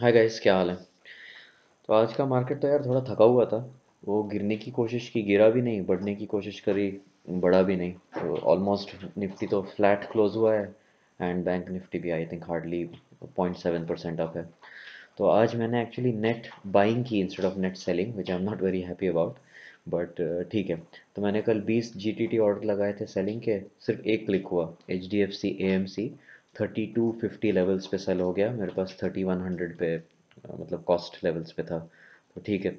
hi guys क्या हाल है तो आज का मार्केट तो यार थोड़ा थका हुआ था वो गिरने की कोशिश की गिरा भी नहीं बढ़ने की कोशिश करी बढ़ा भी नहीं तो ऑलमोस्ट निफ्टी तो फ्लैट क्लोज हुआ है एंड बैंक निफ्टी भी I think hardly point seven percent off है तो आज मैंने एक्चुअली नेट बाइंग की instead of net selling which I am not very happy about but ठीक है तो मैंने कल बीस जी टी टी ऑर्डर लगाए थे सेलिंग के सिर्फ एक क्लिक हुआ H D F C A M C thirty two fifty levels पे सेल हो गया मेरे पास थर्टी वन हंड्रेड पे मतलब कॉस्ट लेवल्स पे था तो ठीक है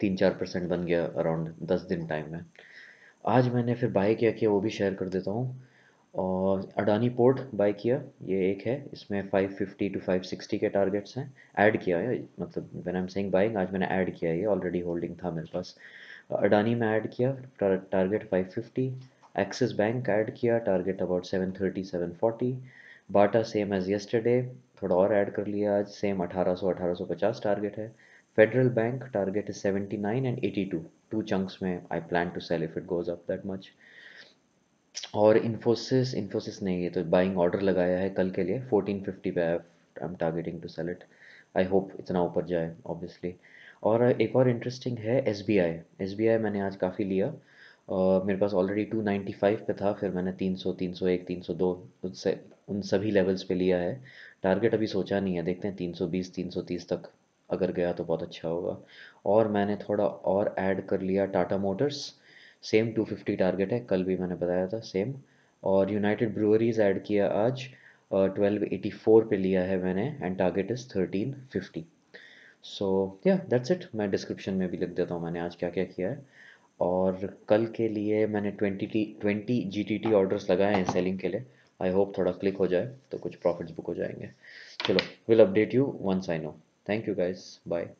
तीन चार परसेंट बन गया अराउंड दस दिन टाइम में आज मैंने फिर बाय किया कि वो भी शेयर कर देता हूँ और अडानी पोर्ट बाय किया ये एक है इसमें five fifty to five sixty के टारगेट्स हैं ऐड किया है मतलब when I am saying buying आज मैंने ऐड किया ये ऑलरेडी होल्डिंग था मेरे पास अडानी में ऐड किया target five fifty Axis bank add किया target about seven thirty seven forty Bata same as yesterday थोड़ा और ऐड कर लिया आज सेम अठारह सौ सौ पचास टारगेट है federal bank target is nine and eighty two two chunks में I plan to sell if it goes up that much और इन्फोसिस इन्फोसिस ने ये तो बाइंग ऑर्डर लगाया है कल के लिए फोर्टीन फिफ्टी पे I am targeting to sell it I hope इतना ऊपर जाए ऑब्वियसली और एक और इंटरेस्टिंग है S B I S B I मैंने आज काफ़ी लिया मेरे पास ऑलरेडी 295 पे था फिर मैंने 300 301 302 उनसे उन सभी लेवल्स पे लिया है टारगेट अभी सोचा नहीं है देखते हैं 320 330 तक अगर गया तो बहुत अच्छा होगा और मैंने थोड़ा और ऐड कर लिया टाटा मोटर्स सेम 250 टारगेट है कल भी मैंने बताया था सेम और यूनाइटेड ब्रूअरीज ऐड किया आज ट्वेल्व एटी फोर लिया है मैंने and target is thirteen fifty so या दैट्स इट मैं डिस्क्रिप्शन में भी लिख देता हूँ मैंने आज क्या क्या किया है और कल के लिए मैंने twenty T twenty G T T orders लगाए हैं सेलिंग के लिए आई होप थोड़ा क्लिक हो जाए तो कुछ प्रॉफिट्स बुक हो जाएंगे चलो will update you once I know thank you guys bye